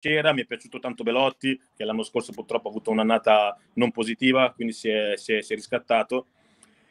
c'era, mi è piaciuto tanto Belotti, che l'anno scorso purtroppo ha avuto un'annata non positiva, quindi si è, si è, si è riscattato.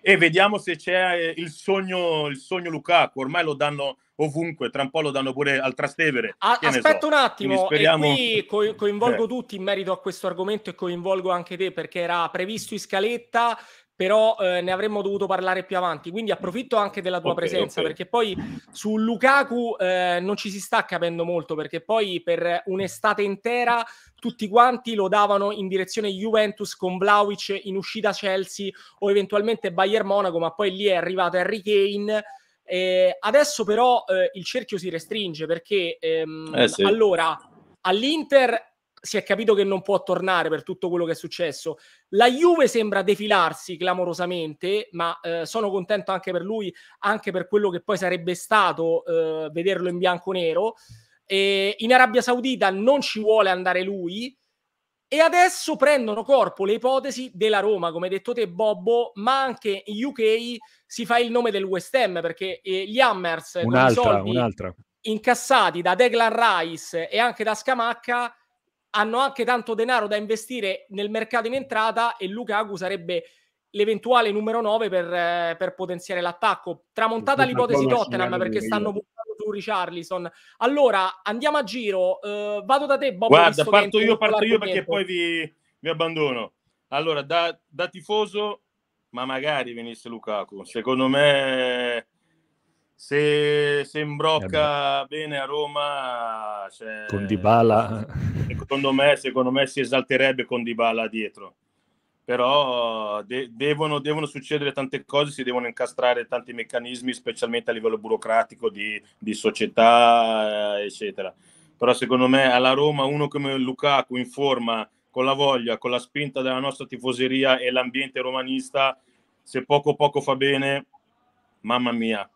E vediamo se c'è eh, il sogno, il sogno Lukaku, ormai lo danno ovunque, tra un po' lo danno pure al Trastevere. Ah, aspetta so. un attimo, speriamo... e qui coinvolgo eh. tutti in merito a questo argomento e coinvolgo anche te perché era previsto in scaletta però eh, ne avremmo dovuto parlare più avanti, quindi approfitto anche della tua okay, presenza, okay. perché poi su Lukaku eh, non ci si sta capendo molto, perché poi per un'estate intera tutti quanti lo davano in direzione Juventus con Vlaovic in uscita Chelsea o eventualmente Bayern Monaco, ma poi lì è arrivato Harry Kane. Eh, adesso però eh, il cerchio si restringe perché ehm, eh, sì. allora all'Inter si è capito che non può tornare per tutto quello che è successo. La Juve sembra defilarsi clamorosamente, ma eh, sono contento anche per lui, anche per quello che poi sarebbe stato eh, vederlo in bianco-nero. in Arabia Saudita non ci vuole andare lui. E adesso prendono corpo le ipotesi della Roma, come hai detto te Bobbo, ma anche in UK si fa il nome del West Ham perché eh, gli Hammers un'altra, con i soldi un'altra. incassati da Declan Rice e anche da Scamacca hanno anche tanto denaro da investire nel mercato in entrata e Lukaku sarebbe l'eventuale numero 9 per, eh, per potenziare l'attacco. Tramontata l'ipotesi Tottenham perché stanno puntando su Richarlison. Allora, andiamo a giro. Uh, vado da te, Bob. Guarda, parto io, parto io perché poi vi, vi abbandono. Allora, da, da tifoso, ma magari venisse Lukaku. Secondo me se, se imbrocca eh bene a Roma cioè, con Dybala secondo me, secondo me si esalterebbe con Dybala dietro però de- devono, devono, succedere tante cose, si devono incastrare tanti meccanismi, specialmente a livello burocratico di, di società, eh, eccetera. Però secondo me alla Roma uno come Lukaku in forma, con la voglia, con la spinta della nostra tifoseria e l'ambiente romanista, se poco poco fa bene, mamma mia,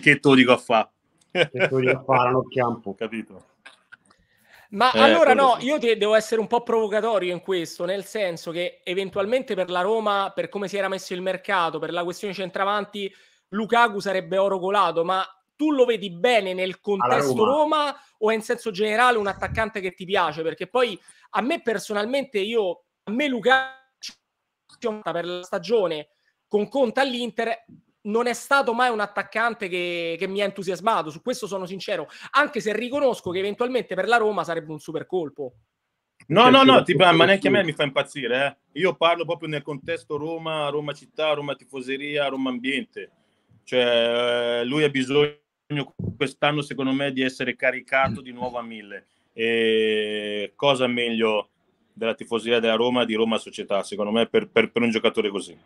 che te lo dico a fa che te lo dico a fa capito ma eh, allora no, sì. io te, devo essere un po' provocatorio in questo, nel senso che eventualmente per la Roma, per come si era messo il mercato, per la questione centravanti, Lukaku sarebbe oro colato, ma tu lo vedi bene nel contesto Roma. Roma. o è in senso generale un attaccante che ti piace? Perché poi a me personalmente, io, a me Lukaku per la stagione con Conta all'Inter non è stato mai un attaccante che, che mi ha entusiasmato, su questo sono sincero, anche se riconosco che eventualmente per la Roma sarebbe un super colpo. Cioè, no, no, no, tipo, ma neanche a me mi fa impazzire. Eh. Io parlo proprio nel contesto Roma, Roma città, Roma tifoseria, Roma ambiente. Cioè, eh, lui ha bisogno quest'anno, secondo me, di essere caricato di nuovo a mille. E cosa meglio della tifoseria della Roma, di Roma società, secondo me, per, per, per un giocatore così.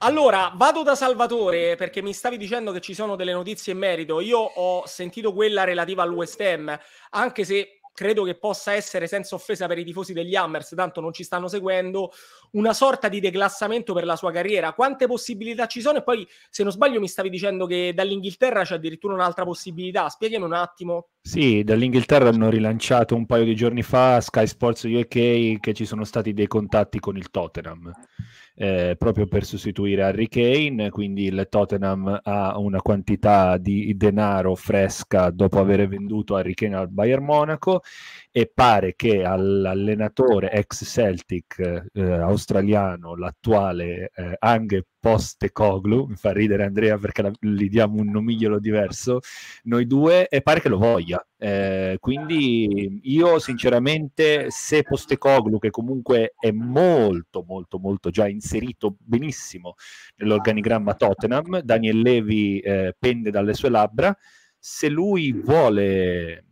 Allora, vado da Salvatore perché mi stavi dicendo che ci sono delle notizie in merito. Io ho sentito quella relativa all'USM, anche se credo che possa essere, senza offesa per i tifosi degli Hammers, tanto non ci stanno seguendo, una sorta di declassamento per la sua carriera. Quante possibilità ci sono? E poi, se non sbaglio, mi stavi dicendo che dall'Inghilterra c'è addirittura un'altra possibilità. Spiegami un attimo. Sì, dall'Inghilterra hanno rilanciato un paio di giorni fa Sky Sports UK che ci sono stati dei contatti con il Tottenham eh, proprio per sostituire Harry Kane, quindi il Tottenham ha una quantità di denaro fresca dopo aver venduto Harry Kane al Bayern Monaco e pare che all'allenatore ex Celtic eh, australiano, l'attuale eh, Ange post-Coglu, mi fa ridere Andrea perché la, gli diamo un nomigliolo diverso, noi due, e pare che lo voglia. Eh, quindi io sinceramente se post-Coglu, che comunque è molto, molto, molto già inserito benissimo nell'organigramma Tottenham, Daniel Levi eh, pende dalle sue labbra, se lui vuole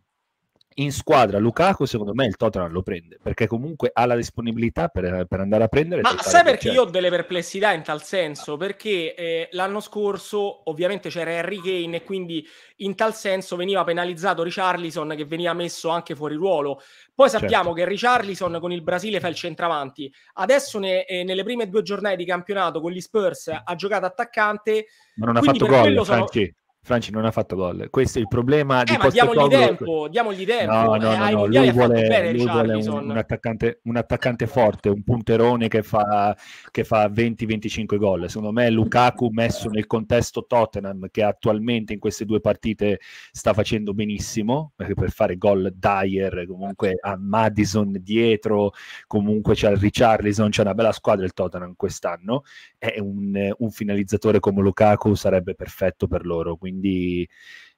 in squadra Lukaku secondo me il Tottenham lo prende perché comunque ha la disponibilità per, per andare a prendere ma sai perché io ho delle perplessità in tal senso perché eh, l'anno scorso ovviamente c'era Harry Kane e quindi in tal senso veniva penalizzato Richarlison che veniva messo anche fuori ruolo poi certo. sappiamo certo. che Richarlison con il Brasile fa il centravanti adesso ne, eh, nelle prime due giornate di campionato con gli Spurs ha giocato attaccante ma non ha fatto gol sono... Franchi Franci non ha fatto gol. Questo è il problema eh, di eh, ma diamogli Congo. tempo, diamogli tempo. No, no, eh, no, no. lui vuole, bene, lui vuole un, un, attaccante, un, attaccante, forte, un punterone che fa, che fa 20-25 gol. Secondo me Lukaku messo nel contesto Tottenham, che attualmente in queste due partite sta facendo benissimo, perché per fare gol Dyer, comunque a Madison dietro, comunque c'è il Richarlison, c'è una bella squadra il Tottenham quest'anno, è un, un finalizzatore come Lukaku sarebbe perfetto per loro. Quindi quindi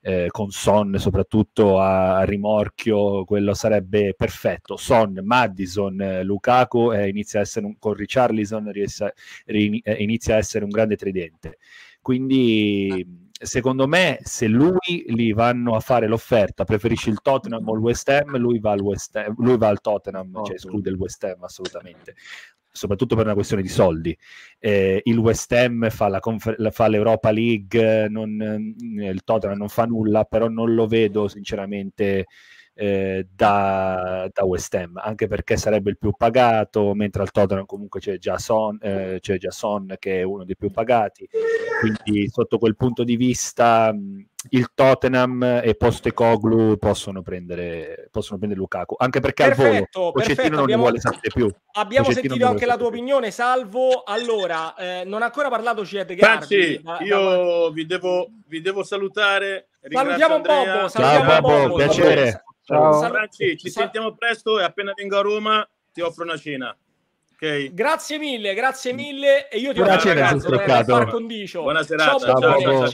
eh, con Son soprattutto a, a, rimorchio, quello sarebbe perfetto. Son, Madison, Lukaku eh, inizia a essere un, con Richarlison riessa, ri, eh, inizia a essere un grande tridente. Quindi secondo me se lui li vanno a fare l'offerta, preferisce il Tottenham o il West Ham, lui va al, West Ham, lui va al Tottenham, cioè esclude il West Ham assolutamente soprattutto per una questione di soldi. Eh, il West Ham fa, la confer- fa l'Europa League, non, eh, il Tottenham non fa nulla, però non lo vedo sinceramente eh, da, da, West Ham, anche perché sarebbe il più pagato, mentre al Tottenham comunque c'è già, Son, eh, c'è già Son che è uno dei più pagati, quindi sotto quel punto di vista il Tottenham e Postecoglu possono prendere, possono prendere Lukaku anche perché perfetto, al volo Pocettino non abbiamo, ne vuole sapere più abbiamo Pocettino sentito anche la tua opinione Salvo allora eh, non ha ancora parlato Cied Garbi Franci, io vi devo, vi devo salutare Ringrazio salutiamo Andrea. Bobo salutiamo Ciao, Bobo, Bobo piacere Ciao. Saracci, ci Sar- sentiamo presto e appena vengo a Roma ti offro una cena. Okay. Grazie mille, grazie mm. mille. E io ti ho ragazzo, ragazzo, eh, ragazzo. Buona serata. Ciao, ciao, ciao. ciao.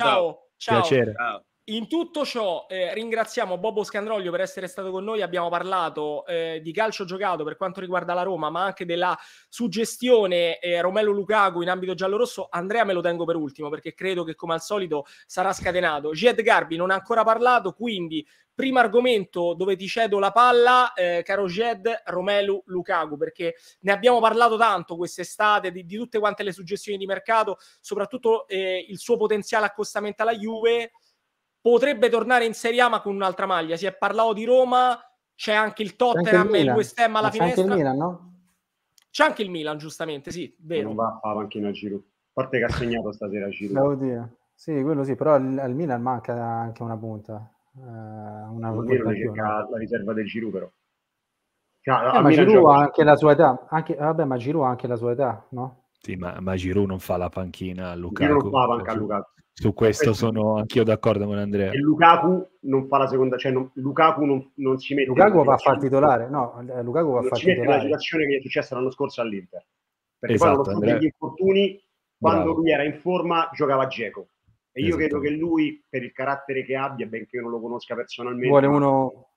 ciao. Piacere. Ciao. In tutto ciò eh, ringraziamo Bobo Scandroglio per essere stato con noi, abbiamo parlato eh, di calcio giocato per quanto riguarda la Roma, ma anche della suggestione eh, Romelo Lukaku in ambito giallorosso. Andrea me lo tengo per ultimo perché credo che come al solito sarà scatenato. Jed Garbi non ha ancora parlato, quindi primo argomento dove ti cedo la palla, eh, caro Jed, Romelu Lukaku, perché ne abbiamo parlato tanto quest'estate di, di tutte quante le suggestioni di mercato, soprattutto eh, il suo potenziale accostamento alla Juve potrebbe tornare in Serie A ma con un'altra maglia. Si è parlato di Roma, c'è anche il Tottenham anche il e il West Ham alla finestra. C'è anche il Milan, no? C'è anche il Milan, giustamente, sì, vero. Non va a panchina Giro. A parte che ha segnato stasera Giro. Sì, quello sì, però al, al Milan manca anche una punta. Eh, una punta cerca la riserva del Giro, però. Cioè, eh, ma Giroud ha anche la sua età, anche, vabbè, ma Giroud ha anche la sua età, no? Sì, ma, ma Giroud non fa la panchina a Lukaku. Giroud non fa la panca a cioè, Lukaku. Su questo sono anch'io d'accordo con Andrea. E Lukaku non fa la seconda, cioè non, Lukaku non, non si mette. Lukaku va a far titolare, no, Lukaku va a far titolare. la situazione che è successa l'anno scorso all'Inter. Perché esatto, poi Andrea... degli infortuni, quando Bravo. lui era in forma, giocava a Geco. E io esatto. credo che lui, per il carattere che abbia, benché io non lo conosca personalmente, vuole uno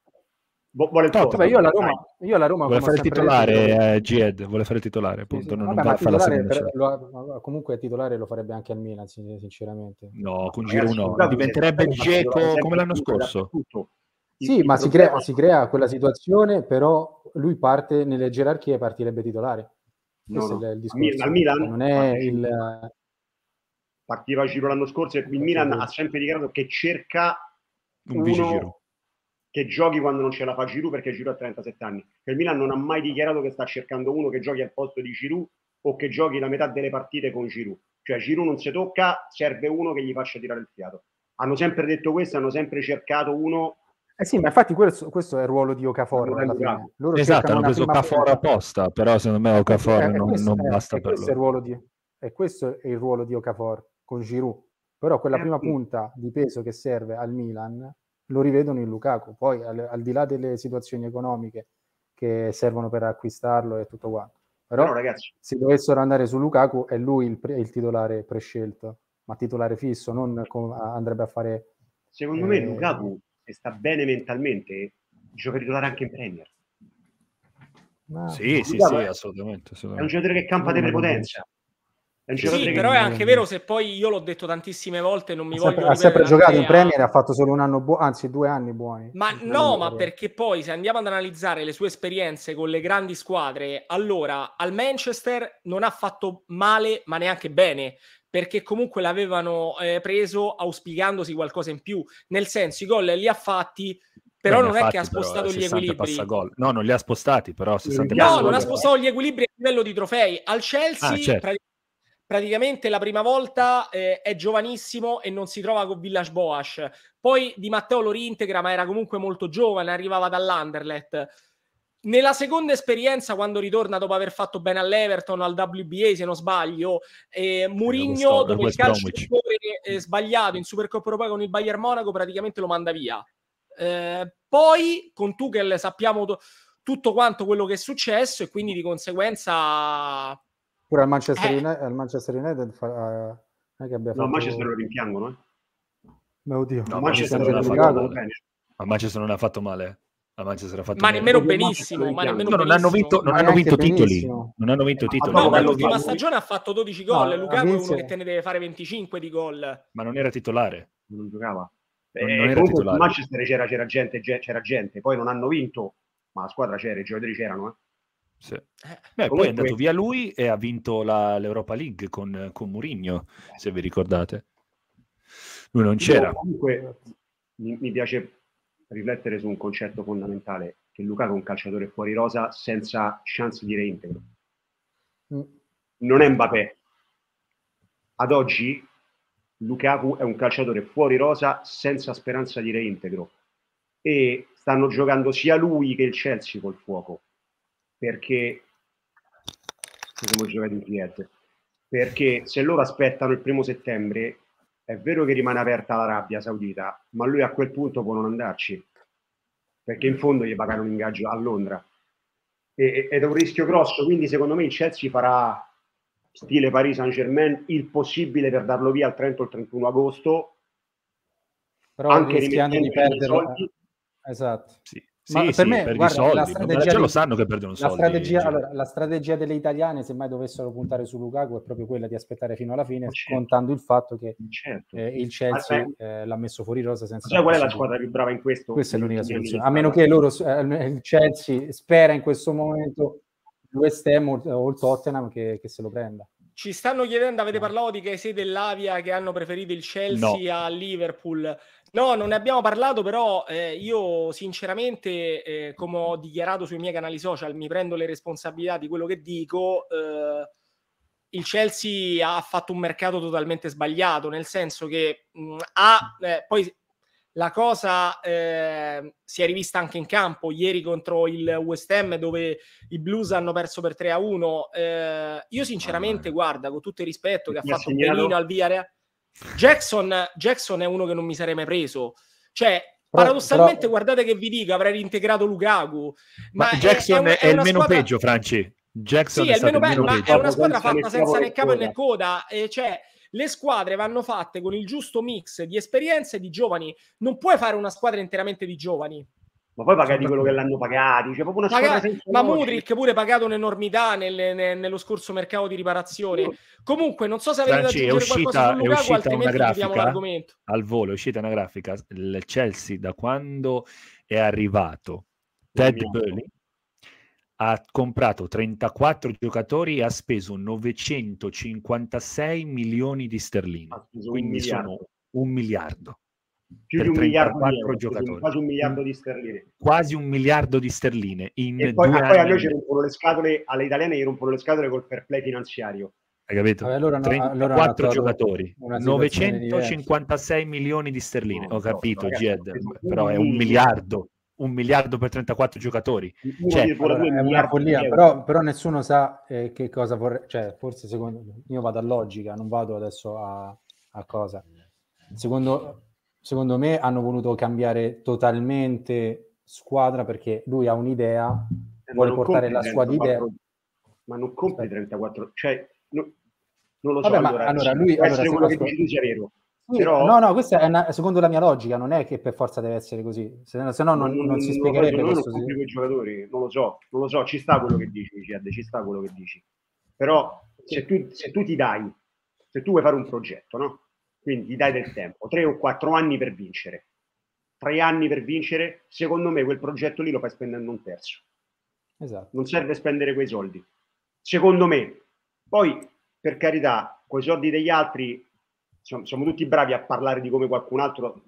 vuole Toto, vabbè, io alla Roma, io alla Roma vuole fare il titolare eh, Gied vuole fare il titolare appunto sì, sì. non, vabbè, la per, lo, comunque il titolare lo farebbe anche al Milan sinceramente no con Giro no diventerebbe Geco come l'anno scorso sì ma si crea, si crea, quella situazione però lui parte nelle gerarchie e partirebbe titolare no, no. Al Milan, non è il partiva Giro l'anno scorso e il Milan ha sempre dichiarato che cerca un vice Giro che giochi quando non ce la fa Giroud perché Giroud ha 37 anni. Che il Milan non ha mai dichiarato che sta cercando uno che giochi al posto di Giroud o che giochi la metà delle partite con Giroud. Cioè Giroud non si tocca, serve uno che gli faccia tirare il fiato. Hanno sempre detto questo, hanno sempre cercato uno eh sì, ma infatti questo, questo, è il ruolo di Okafor. Esatto, hanno preso Okafor apposta, però secondo me Okafor eh, eh non, non è, basta per loro. Di, e questo è il ruolo di Okafor con Giroud. Però quella eh, prima sì. punta di peso che serve al Milan lo rivedono in Lukaku. Poi al, al di là delle situazioni economiche che servono per acquistarlo e tutto quanto. Però, Però ragazzi, se dovessero andare su Lukaku è lui il, pre, il titolare prescelto, ma titolare fisso, non com- andrebbe a fare... Secondo eh, me Lukaku, se sta bene mentalmente, gioca titolare anche in Premier. Ma sì, sì, sì, assolutamente, assolutamente, È un giocatore che campa di prepotenza sì, però è anche vero se poi io l'ho detto tantissime volte non mi ha voglio sempre, ha sempre giocato in Premier ha fatto solo un anno buono anzi due anni buoni ma no ma perché poi se andiamo ad analizzare le sue esperienze con le grandi squadre allora al Manchester non ha fatto male ma neanche bene perché comunque l'avevano eh, preso auspicandosi qualcosa in più nel senso i gol li ha fatti però non è fatti, che ha spostato gli equilibri. No, non li ha spostati, però 60 No, non ha spostato gli equilibri a livello di trofei. Al ah, Chelsea ah, certo praticamente la prima volta eh, è giovanissimo e non si trova con Village Boas. Poi Di Matteo lo reintegra, ma era comunque molto giovane, arrivava dall'Anderlet. Nella seconda esperienza, quando ritorna dopo aver fatto bene all'Everton, al WBA se non sbaglio, eh, Murigno, dopo il calcio eh, sbagliato in Supercoppa Europea con il Bayern Monaco, praticamente lo manda via. Eh, poi con Tuchel sappiamo t- tutto quanto quello che è successo e quindi di conseguenza Pure al Manchester, eh. United, al Manchester United fa, uh, non è che abbia fatto... Eh. No, Manchester lo rimpiangono, eh. Ma oddio. No, Manchester, Manchester, non Manchester non ha fatto male. La Manchester non ha fatto ma nemmeno benissimo, ma nemmeno no, non hanno vinto, non hanno vinto titoli. Non hanno vinto titoli. No, ma l'ultima stagione ha fatto 12 gol. No, è uno che te ne deve fare 25 di gol. Ma non era titolare. Non giocava. Non, eh, non era titolare. Manchester c'era, c'era, gente, c'era gente, poi non hanno vinto, ma la squadra c'era, i giocatori c'erano. Eh. Sì. Eh. Beh, poi è andato via lui e ha vinto la, l'Europa League con, con Murigno, eh. se vi ricordate. Lui non c'era. Comunque mi, mi piace riflettere su un concetto fondamentale, che Lukaku è un calciatore fuori rosa senza chance di reintegro. Mm. Non è Mbappé. Ad oggi Lukaku è un calciatore fuori rosa senza speranza di reintegro e stanno giocando sia lui che il Chelsea col fuoco perché come giocare in Kiev perché se loro aspettano il primo settembre è vero che rimane aperta l'Arabia Saudita ma lui a quel punto può non andarci perché in fondo gli pagano un ingaggio a Londra e, ed è un rischio grosso quindi secondo me il Chelsea farà stile Paris Saint Germain il possibile per darlo via al 30 o il 31 agosto però anche rischiando di perdere soldi. Eh. esatto sì ma sì, per sì, me per guarda, soldi, la strategia dei, lo sanno che perdono la soldi. Strategia, cioè. allora, la strategia delle italiane, se mai dovessero puntare su Lukaku, è proprio quella di aspettare fino alla fine, certo. contando il fatto che certo. eh, il Chelsea eh, l'ha messo fuori rosa senza... Cioè, qual è la squadra più brava in questo? Questa è l'unica soluzione. A meno che loro, eh, il Chelsea spera in questo momento West Ham o il Tottenham che, che se lo prenda. Ci stanno chiedendo, avete mm. parlato di Caisè dell'Avia che hanno preferito il Chelsea no. a Liverpool. No, non ne abbiamo parlato, però eh, io sinceramente, eh, come ho dichiarato sui miei canali social, mi prendo le responsabilità di quello che dico. Eh, il Chelsea ha fatto un mercato totalmente sbagliato, nel senso che mh, mm, ha, eh, poi la cosa eh, si è rivista anche in campo ieri contro il West Ham dove i Blues hanno perso per 3 a 1. Eh, io sinceramente, ah, guarda, con tutto il rispetto che ha fatto segnalo. Benino al Villarreal, Jackson, Jackson è uno che non mi sarei mai preso. Cioè, paradossalmente, però, guardate che vi dico, avrei reintegrato Lukaku. Ma, ma Jackson è, è, è, è il meno squadra... peggio, Franci. Jackson sì, è, il meno, peggio. ma è una squadra fatta senza né capo né coda. E cioè, le squadre vanno fatte con il giusto mix di esperienze e di giovani. Non puoi fare una squadra interamente di giovani. Ma poi pagati certo. quello che l'hanno pagato. Cioè proprio una Paga- ma Mudrik pure pagato un'enormità nel, nel, nello scorso mercato di riparazione. Comunque, non so se avete Franci, da aggiungere uscita, qualcosa su Lukaku, altrimenti grafica, l'argomento. Al volo è uscita una grafica. Il Chelsea da quando è arrivato Ted Burley ha comprato 34 giocatori e ha speso 956 milioni di sterline, quindi miliardo. sono un miliardo. Più di un miliardo di giocatori. quasi un miliardo di mm. sterline. Quasi un miliardo di sterline. e poi, ah, poi a noi ci rompono le scatole, alle italiane gli rompono le scatole col fair play finanziario. Hai capito? Vabbè, allora, no, 34 allora giocatori, 956 diversa. milioni di sterline. No, Ho capito, no, Jed, però è un miliardo un miliardo per 34 giocatori. Cioè, allora, è una follia, però, però, nessuno sa eh, che cosa vorrei, cioè, forse secondo me, io vado a logica, non vado adesso a, a cosa. Secondo, secondo, me hanno voluto cambiare totalmente squadra perché lui ha un'idea, eh, vuole portare la sua idea. Ma non compri 34, cioè, no, non lo so. Vabbè, allora, ma, allora, lui, allora, quello che dici è vero però... No, no, questa è una, secondo la mia logica, non è che per forza deve essere così, se, se no non, non, non si mm, spiegherebbe non questo. Non sì. giocatori, non lo so, non lo so, ci sta quello che dici, Ciad, ci sta quello che dici. Però se tu, se tu ti dai, se tu vuoi fare un progetto, no? Quindi dai del tempo, tre o quattro anni per vincere, tre anni per vincere, secondo me quel progetto lì lo fai spendendo un terzo. Esatto. Non serve spendere quei soldi. Secondo me. Poi, per carità, con soldi degli altri siamo, siamo tutti bravi a parlare di come qualcun altro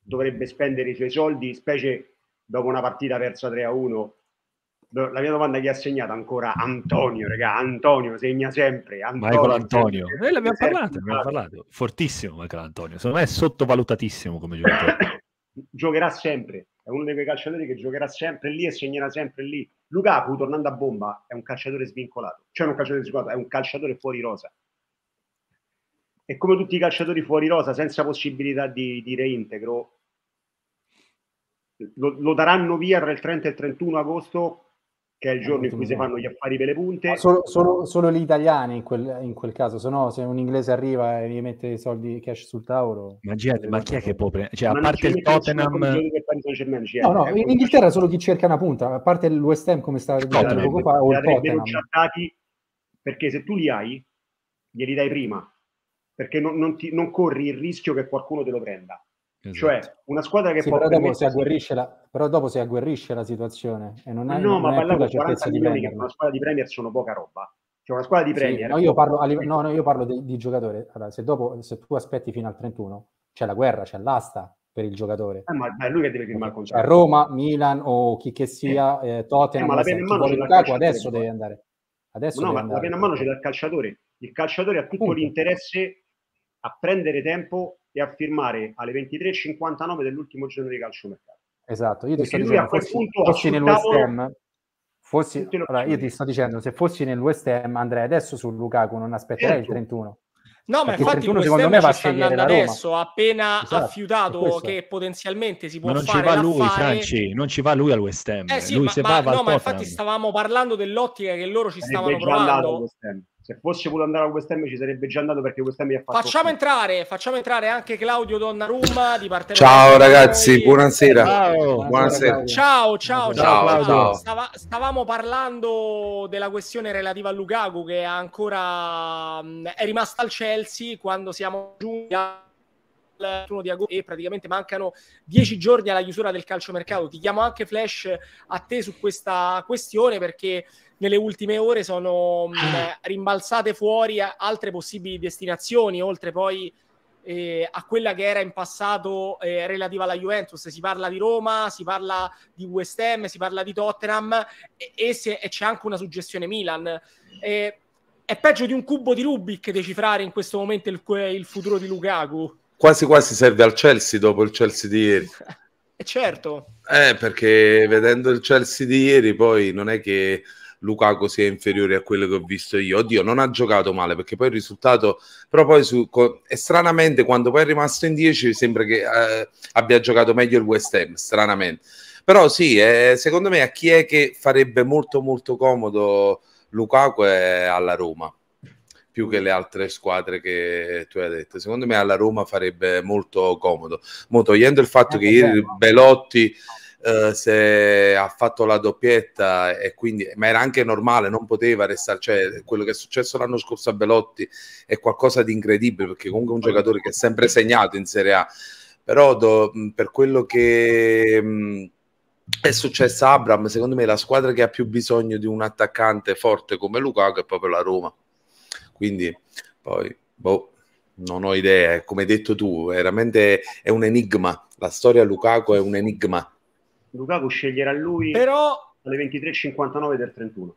dovrebbe spendere i suoi soldi, specie dopo una partita persa 3 a 1. La mia domanda chi ha segnato ancora Antonio, regà, Antonio segna sempre. Antonio, Michael Antonio, sempre, noi eh, l'abbiamo parlato, abbiamo parlato, fortissimo Michael Antonio, secondo me è sottovalutatissimo come giocatore. Giocherà sempre, è uno dei quei calciatori che giocherà sempre lì e segnerà sempre lì. Lukaku, tornando a bomba, è un calciatore svincolato, cioè non un calciatore svincolato, è un calciatore fuori rosa e come tutti i calciatori fuori rosa senza possibilità di, di reintegro lo, lo, daranno via tra il 30 e il 31 agosto che è il eh, giorno in cui si fanno gli affari per le punte solo, solo, solo gli italiani in quel, in quel, caso se no se un inglese arriva e gli mette i soldi cash sul tavolo ma, Gianni, ma chi è che può prendere? Cioè, a parte il Tottenham no no eh, in Inghilterra solo chi cerca una punta a parte l'West Ham come stava dicendo poco fa o il Tottenham perché se tu li hai glieli dai prima perché non, non, ti, non corri il rischio che qualcuno te lo prenda. Esatto. Cioè, una squadra che sì, può però dopo, si agguerrisce la, però dopo si agguerrisce la situazione e non è No, non ma parlavo di 40 milioni che per una squadra di Premier sono poca roba. Cioè, una squadra di Premier. Sì, no, io parlo, livello, eh. no, no, io parlo di, di giocatore. Allora, se, dopo, se tu aspetti fino al 31, c'è la guerra, c'è l'asta per il giocatore. Eh, ma, è lui che deve firmare il contratto. Roma, Milan o chi che sia, eh. eh Tottenham, eh, ma la pena in mano adesso deve andare. Adesso no, ma andare. la pena in mano c'è dal calciatore. Il calciatore ha tutto Punto. l'interesse a prendere tempo e a firmare alle 23.59 dell'ultimo giorno di calciomercato. Esatto, io ti sto dicendo, a quel fossi, punto fossi nel fossi, allora, io ti sto dicendo, se fossi nel andrei adesso su Lukaku, non aspetterei certo. il 31. No, ma infatti il secondo me va a scegliere la Roma. appena esatto, affiutato che potenzialmente si può ma non fare ci va lui, Franci, non ci va lui al West Ham. Eh sì, lui ma, se ma, va, va no, ma infatti stavamo parlando dell'ottica che loro ci stavano provando se fosse voluto andare a West Ham ci sarebbe già andato perché West Ham mi ha fatto facciamo così. entrare facciamo entrare anche Claudio Donnarumma di parte ciao ragazzi noi. buonasera ciao buonasera. ciao ciao, ciao, ciao. ciao. Stava, stavamo parlando della questione relativa a Lukaku che è ancora mh, mm, è rimasta al Chelsea quando siamo giunti a 31 di agosto e praticamente mancano 10 giorni alla chiusura del calciomercato. Ti chiamo anche Flash a te su questa questione perché nelle ultime ore sono mh, mm, ah. rimbalzate fuori altre possibili destinazioni, oltre poi eh, a quella che era in passato eh, relativa alla Juventus. Si parla di Roma, si parla di West Ham, si parla di Tottenham e, e, se, e c'è anche una suggestione Milan. Eh, è peggio di un cubo di Rubik decifrare in questo momento il, il futuro di Lukaku quasi quasi serve al Chelsea dopo il Chelsea di ieri. Eh certo. Eh, perché vedendo il Chelsea di ieri poi non è che Lukaku sia inferiore a quello che ho visto io. Oddio, non ha giocato male perché poi il risultato, però poi su, con, e stranamente quando poi è rimasto in 10 sembra che eh, abbia giocato meglio il West Ham, stranamente. Però sì, eh, secondo me a chi è che farebbe molto molto comodo Lukaku è alla Roma più che le altre squadre che tu hai detto. Secondo me alla Roma farebbe molto comodo. Mo, togliendo il fatto eh, che ieri certo. Belotti eh, se ha fatto la doppietta e quindi, ma era anche normale, non poteva restare, cioè quello che è successo l'anno scorso a Belotti è qualcosa di incredibile perché comunque è un giocatore che è sempre segnato in Serie A, però do, per quello che... Mh, è successo a Abram, secondo me la squadra che ha più bisogno di un attaccante forte come Lukaku è proprio la Roma. Quindi poi, boh, non ho idea, come hai detto tu, veramente è un enigma. La storia Lukaku è un enigma. Lukaku sceglierà lui Però... alle 23.59 del 31.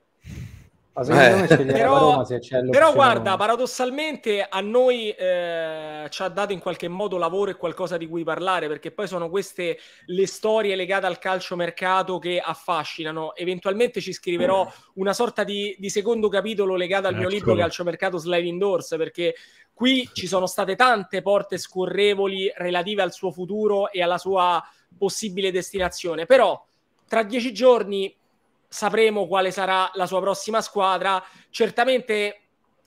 Ma secondo eh. me però, Roma se c'è però guarda, paradossalmente a noi eh, ci ha dato in qualche modo lavoro e qualcosa di cui parlare, perché poi sono queste le storie legate al calcio mercato che affascinano. Eventualmente ci scriverò eh. una sorta di, di secondo capitolo legato al eh, mio libro scuola. Calcio Mercato Sliding Doors, perché qui ci sono state tante porte scorrevoli relative al suo futuro e alla sua possibile destinazione. Però tra dieci giorni sapremo quale sarà la sua prossima squadra. Certamente,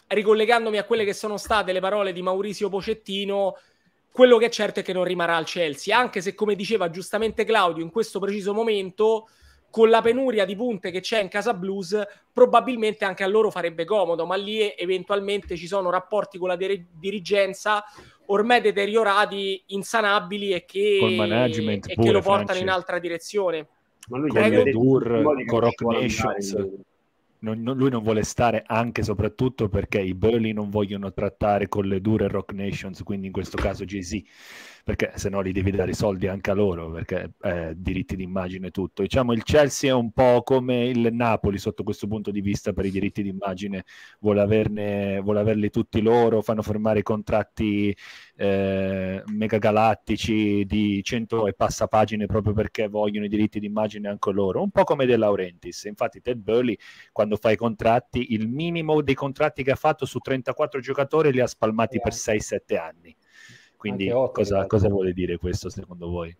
ricollegandomi a quelle che sono state le parole di Maurizio Pocettino, quello che è certo è che non rimarrà al Chelsea, anche se, come diceva giustamente Claudio, in questo preciso momento, con la penuria di punte che c'è in casa blues, probabilmente anche a loro farebbe comodo, ma lì eh, eventualmente ci sono rapporti con la dir- dirigenza ormai deteriorati, insanabili e che, e che lo portano Franci. in altra direzione. Ma lui con le tour, con Rock Nations. Non, non, lui non vuole stare anche e soprattutto perché i Burley non vogliono trattare con le dure Rock Nations, quindi in questo caso Jay-Z perché se no li devi dare i soldi anche a loro, perché eh, diritti d'immagine e tutto. Diciamo il Chelsea è un po' come il Napoli sotto questo punto di vista per i diritti d'immagine, vuole, averne, vuole averli tutti loro, fanno firmare i contratti eh, megagalattici di 100 e passa pagine proprio perché vogliono i diritti d'immagine anche loro, un po' come De Laurentiis. Infatti Ted Burley quando fa i contratti, il minimo dei contratti che ha fatto su 34 giocatori li ha spalmati yeah. per 6-7 anni quindi cosa, cosa vuole dire questo secondo voi?